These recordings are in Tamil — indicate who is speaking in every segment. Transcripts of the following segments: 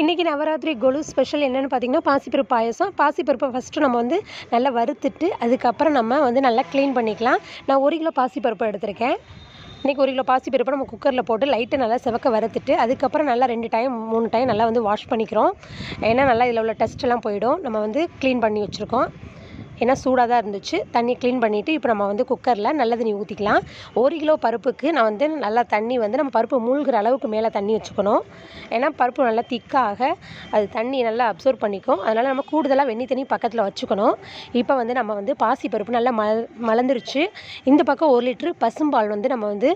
Speaker 1: இன்றைக்கி நவராத்திரி கொலு ஸ்பெஷல் என்னென்னு பார்த்திங்கன்னா பாசிப்பருப்பு பாயசம் பாசிப்பருப்பை ஃபஸ்ட்டு நம்ம வந்து நல்லா வறுத்துட்டு அதுக்கப்புறம் நம்ம வந்து நல்லா க்ளீன் பண்ணிக்கலாம் நான் ஒரு கிலோ பாசிப்பருப்பு எடுத்திருக்கேன் இன்றைக்கி ஒரு கிலோ பாசிப்பருப்பை நம்ம குக்கரில் போட்டு லைட்டை நல்லா செவக்க வறுத்துட்டு அதுக்கப்புறம் நல்லா ரெண்டு டைம் மூணு டைம் நல்லா வந்து வாஷ் பண்ணிக்கிறோம் ஏன்னா நல்லா இதில் உள்ள டஸ்ட்டெல்லாம் போயிடும் நம்ம வந்து க்ளீன் பண்ணி வச்சுருக்கோம் ஏன்னா சூடாக தான் இருந்துச்சு தண்ணி க்ளீன் பண்ணிவிட்டு இப்போ நம்ம வந்து குக்கரில் நல்ல தண்ணி ஊற்றிக்கலாம் ஒரு கிலோ பருப்புக்கு நான் வந்து நல்லா தண்ணி வந்து நம்ம பருப்பு மூழ்கிற அளவுக்கு மேலே தண்ணி வச்சுக்கணும் ஏன்னா பருப்பு நல்லா திக்காக அது தண்ணி நல்லா அப்சர்வ் பண்ணிக்கும் அதனால் நம்ம கூடுதலாக வெண்ணி தண்ணி பக்கத்தில் வச்சுக்கணும் இப்போ வந்து நம்ம வந்து பாசி பருப்பு நல்லா மல மலர்ந்துருச்சு இந்த பக்கம் ஒரு லிட்ரு பசும்பால் வந்து நம்ம வந்து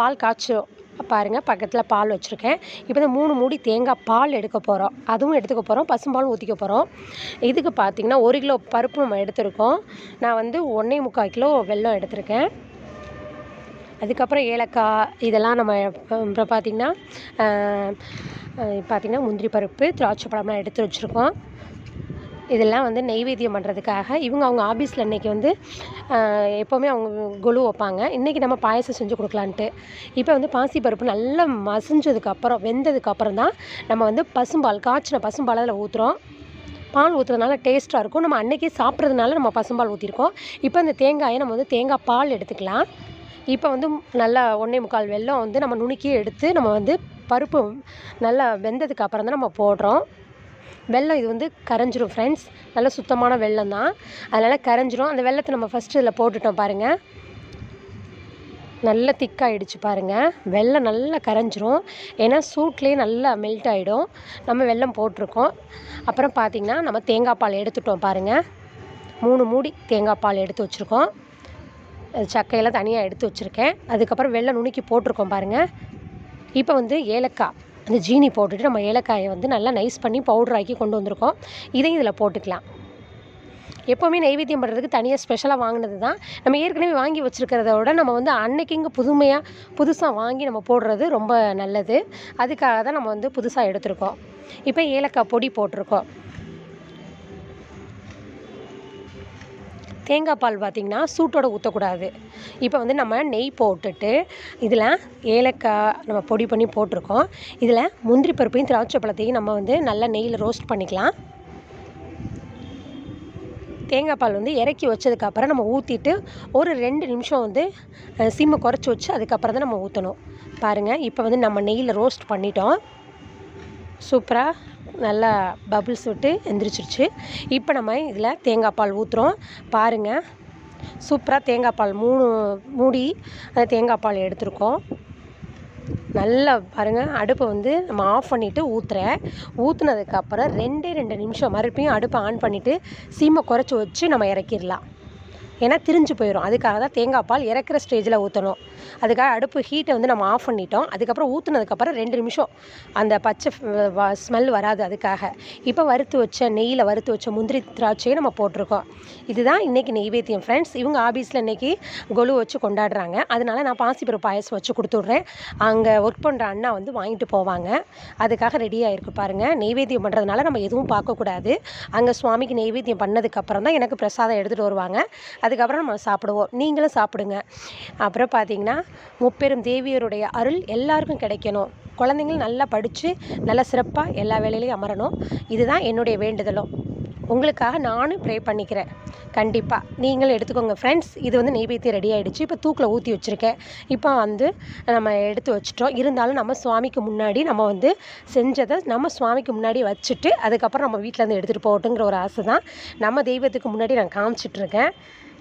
Speaker 1: பால் காய்ச்சோம் பாருங்கள் பக்கத்தில் பால் வச்சுருக்கேன் இப்போ இந்த மூணு மூடி தேங்காய் பால் எடுக்க போகிறோம் அதுவும் எடுத்துக்க போகிறோம் பசும்பாலும் ஊற்றிக்க போகிறோம் இதுக்கு பார்த்திங்கன்னா ஒரு கிலோ பருப்பு நம்ம எடுத்திருக்கோம் நான் வந்து ஒன்றே முக்கால் கிலோ வெல்லம் எடுத்திருக்கேன் அதுக்கப்புறம் ஏலக்காய் இதெல்லாம் நம்ம அப்புறம் பார்த்திங்கன்னா பார்த்திங்கன்னா முந்திரி பருப்பு திராட்சை பழம்லாம் எடுத்து வச்சுருக்கோம் இதெல்லாம் வந்து நெய்வேத்தியம் பண்ணுறதுக்காக இவங்க அவங்க ஆஃபீஸில் இன்றைக்கி வந்து எப்போவுமே அவங்க கொலு வைப்பாங்க இன்றைக்கி நம்ம பாயசம் செஞ்சு கொடுக்கலான்ட்டு இப்போ வந்து பாசிப்பருப்பு நல்லா மசிஞ்சதுக்கப்புறம் வெந்ததுக்கப்புறம் தான் நம்ம வந்து பசும்பால் காய்ச்சின பசும்பால் அதில் ஊற்றுறோம் பால் ஊற்றுறதுனால டேஸ்ட்டாக இருக்கும் நம்ம அன்றைக்கே சாப்பிட்றதுனால நம்ம பசும்பால் ஊற்றிருக்கோம் இப்போ அந்த தேங்காயை நம்ம வந்து தேங்காய் பால் எடுத்துக்கலாம் இப்போ வந்து நல்லா ஒன்றே முக்கால் வெள்ளம் வந்து நம்ம நுணுக்கி எடுத்து நம்ம வந்து பருப்பு நல்லா வெந்ததுக்கு அப்புறம் தான் நம்ம போடுறோம் வெள்ளம் இது வந்து கரைஞ்சிரும் ஃப்ரெண்ட்ஸ் நல்லா சுத்தமான வெள்ளம் தான் அதனால் கரைஞ்சிரும் அந்த வெள்ளத்தை நம்ம ஃபஸ்ட்டு இதில் போட்டுட்டோம் பாருங்கள் நல்லா திக்காகிடுச்சு பாருங்கள் வெள்ளம் நல்லா கரைஞ்சிரும் ஏன்னா சூட்லேயே நல்லா மெல்ட் ஆகிடும் நம்ம வெள்ளம் போட்டிருக்கோம் அப்புறம் பார்த்திங்கன்னா நம்ம தேங்காய் பால் எடுத்துட்டோம் பாருங்கள் மூணு மூடி தேங்காய் பால் எடுத்து வச்சுருக்கோம் சக்கையெல்லாம் தனியாக எடுத்து வச்சுருக்கேன் அதுக்கப்புறம் வெள்ளை நுணுக்கி போட்டிருக்கோம் பாருங்கள் இப்போ வந்து ஏலக்காய் அந்த ஜீனி போட்டுட்டு நம்ம ஏலக்காயை வந்து நல்லா நைஸ் பண்ணி பவுடர் ஆக்கி கொண்டு வந்திருக்கோம் இதையும் இதில் போட்டுக்கலாம் எப்போவுமே நைவேத்தியம் பண்ணுறதுக்கு தனியாக ஸ்பெஷலாக வாங்கினது தான் நம்ம ஏற்கனவே வாங்கி வச்சுருக்கிறத விட நம்ம வந்து அன்னைக்கு இங்கே புதுமையாக புதுசாக வாங்கி நம்ம போடுறது ரொம்ப நல்லது அதுக்காக தான் நம்ம வந்து புதுசாக எடுத்திருக்கோம் இப்போ ஏலக்காய் பொடி போட்டிருக்கோம் தேங்காய் பால் பார்த்திங்கன்னா சூட்டோட ஊற்றக்கூடாது இப்போ வந்து நம்ம நெய் போட்டுட்டு இதில் ஏலக்காய் நம்ம பொடி பண்ணி போட்டிருக்கோம் இதில் முந்திரி பருப்பையும் திராட்சை பழத்தையும் நம்ம வந்து நல்லா நெய்யில் ரோஸ்ட் பண்ணிக்கலாம் தேங்காய் பால் வந்து இறக்கி வச்சதுக்கப்புறம் நம்ம ஊற்றிட்டு ஒரு ரெண்டு நிமிஷம் வந்து சிம்மை குறைச்சி வச்சு அதுக்கப்புறம் தான் நம்ம ஊற்றணும் பாருங்கள் இப்போ வந்து நம்ம நெய்யில் ரோஸ்ட் பண்ணிட்டோம் சூப்பராக நல்லா பபுள்ஸ் விட்டு எந்திரிச்சிருச்சு இப்போ நம்ம இதில் தேங்காய் பால் ஊற்றுறோம் பாருங்கள் சூப்பராக தேங்காய் பால் மூணு மூடி அந்த தேங்காய் பால் எடுத்திருக்கோம் நல்லா பாருங்கள் அடுப்பை வந்து நம்ம ஆஃப் பண்ணிவிட்டு ஊற்றுறேன் ஊற்றுனதுக்கப்புறம் ரெண்டே ரெண்டு நிமிஷம் மறுபடியும் அடுப்பை ஆன் பண்ணிவிட்டு சீமை குறைச்சி வச்சு நம்ம இறக்கிடலாம் ஏன்னா திரிஞ்சு போயிடும் அதுக்காக தான் தேங்காய் பால் இறக்குற ஸ்டேஜில் ஊற்றணும் அதுக்காக அடுப்பு ஹீட்டை வந்து நம்ம ஆஃப் பண்ணிட்டோம் அதுக்கப்புறம் ஊற்றுனதுக்கப்புறம் ரெண்டு நிமிஷம் அந்த பச்சை ஸ்மெல் வராது அதுக்காக இப்போ வறுத்து வச்ச நெய்யில் வறுத்து வச்ச முந்திரி திராட்சையை நம்ம போட்டிருக்கோம் இதுதான் இன்றைக்கி நெய்வேத்தியம் ஃப்ரெண்ட்ஸ் இவங்க ஆஃபீஸில் இன்றைக்கி கொலு வச்சு கொண்டாடுறாங்க அதனால் நான் பாசிப்பருப்பு பாயசம் வச்சு கொடுத்துட்றேன் அங்கே ஒர்க் பண்ணுற அண்ணா வந்து வாங்கிட்டு போவாங்க அதுக்காக ரெடியாக இருக்குது பாருங்கள் நெய்வேத்தியம் பண்ணுறதுனால நம்ம எதுவும் பார்க்கக்கூடாது அங்கே சுவாமிக்கு நெய்வேத்தியம் பண்ணதுக்கப்புறம் தான் எனக்கு பிரசாதம் எடுத்துகிட்டு வருவாங்க அதுக்கப்புறம் நம்ம சாப்பிடுவோம் நீங்களும் சாப்பிடுங்க அப்புறம் பார்த்தீங்கன்னா முப்பெரும் தேவியருடைய அருள் எல்லாருக்கும் கிடைக்கணும் குழந்தைங்களும் நல்லா படித்து நல்லா சிறப்பாக எல்லா வேலையிலையும் அமரணும் இதுதான் என்னுடைய வேண்டுதலும் உங்களுக்காக நானும் ப்ரே பண்ணிக்கிறேன் கண்டிப்பாக நீங்களும் எடுத்துக்கோங்க ஃப்ரெண்ட்ஸ் இது வந்து நெய்வேத்தியம் ரெடி ஆகிடுச்சு இப்போ தூக்கில் ஊற்றி வச்சுருக்கேன் இப்போ வந்து நம்ம எடுத்து வச்சுட்டோம் இருந்தாலும் நம்ம சுவாமிக்கு முன்னாடி நம்ம வந்து செஞ்சதை நம்ம சுவாமிக்கு முன்னாடி வச்சுட்டு அதுக்கப்புறம் நம்ம வீட்டிலேருந்து எடுத்துகிட்டு போகட்டுங்கிற ஒரு ஆசை தான் நம்ம தெய்வத்துக்கு முன்னாடி நான் காமிச்சிட்ருக்கேன்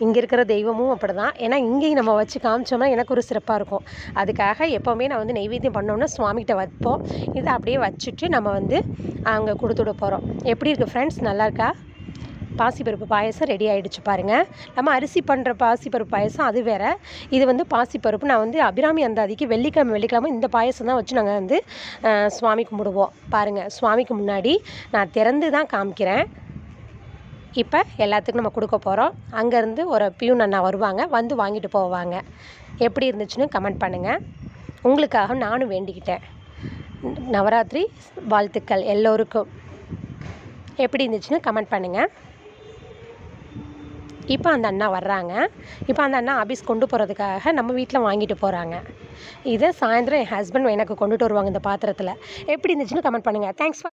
Speaker 1: இங்கே இருக்கிற தெய்வமும் அப்படி தான் ஏன்னா இங்கேயும் நம்ம வச்சு காமிச்சோம்னா எனக்கு ஒரு சிறப்பாக இருக்கும் அதுக்காக எப்போவுமே நான் வந்து நைவேத்தியம் பண்ணோம்னா சுவாமிகிட்ட வைப்போம் இதை அப்படியே வச்சுட்டு நம்ம வந்து அங்கே கொடுத்துட போகிறோம் எப்படி இருக்குது ஃப்ரெண்ட்ஸ் நல்லா இருக்கா பாசிப்பருப்பு பாயசம் ரெடி ஆகிடுச்சு பாருங்கள் நம்ம அரிசி பண்ணுற பாசிப்பருப்பு பாயசம் அது வேறு இது வந்து பாசிப்பருப்பு நான் வந்து அபிராமி அந்தாதிக்கு வெள்ளிக்கிழமை வெள்ளிக்கிழமை இந்த பாயசம் தான் வச்சு நாங்கள் வந்து சுவாமி கும்பிடுவோம் பாருங்கள் சுவாமிக்கு முன்னாடி நான் திறந்து தான் காமிக்கிறேன் இப்போ எல்லாத்துக்கும் நம்ம கொடுக்க போகிறோம் அங்கேருந்து ஒரு பியூன் அண்ணா வருவாங்க வந்து வாங்கிட்டு போவாங்க எப்படி இருந்துச்சுன்னு கமெண்ட் பண்ணுங்கள் உங்களுக்காக நானும் வேண்டிக்கிட்டேன் நவராத்திரி வாழ்த்துக்கள் எல்லோருக்கும் எப்படி இருந்துச்சுன்னு கமெண்ட் பண்ணுங்கள் இப்போ அந்த அண்ணா வர்றாங்க இப்போ அந்த அண்ணா ஆஃபீஸ் கொண்டு போகிறதுக்காக நம்ம வீட்டில் வாங்கிட்டு போகிறாங்க இதை சாயந்தரம் என் ஹஸ்பண்ட் எனக்கு கொண்டுட்டு வருவாங்க இந்த பாத்திரத்தில் எப்படி இருந்துச்சுன்னு கமெண்ட் பண்ணுங்கள் தேங்க்ஸ்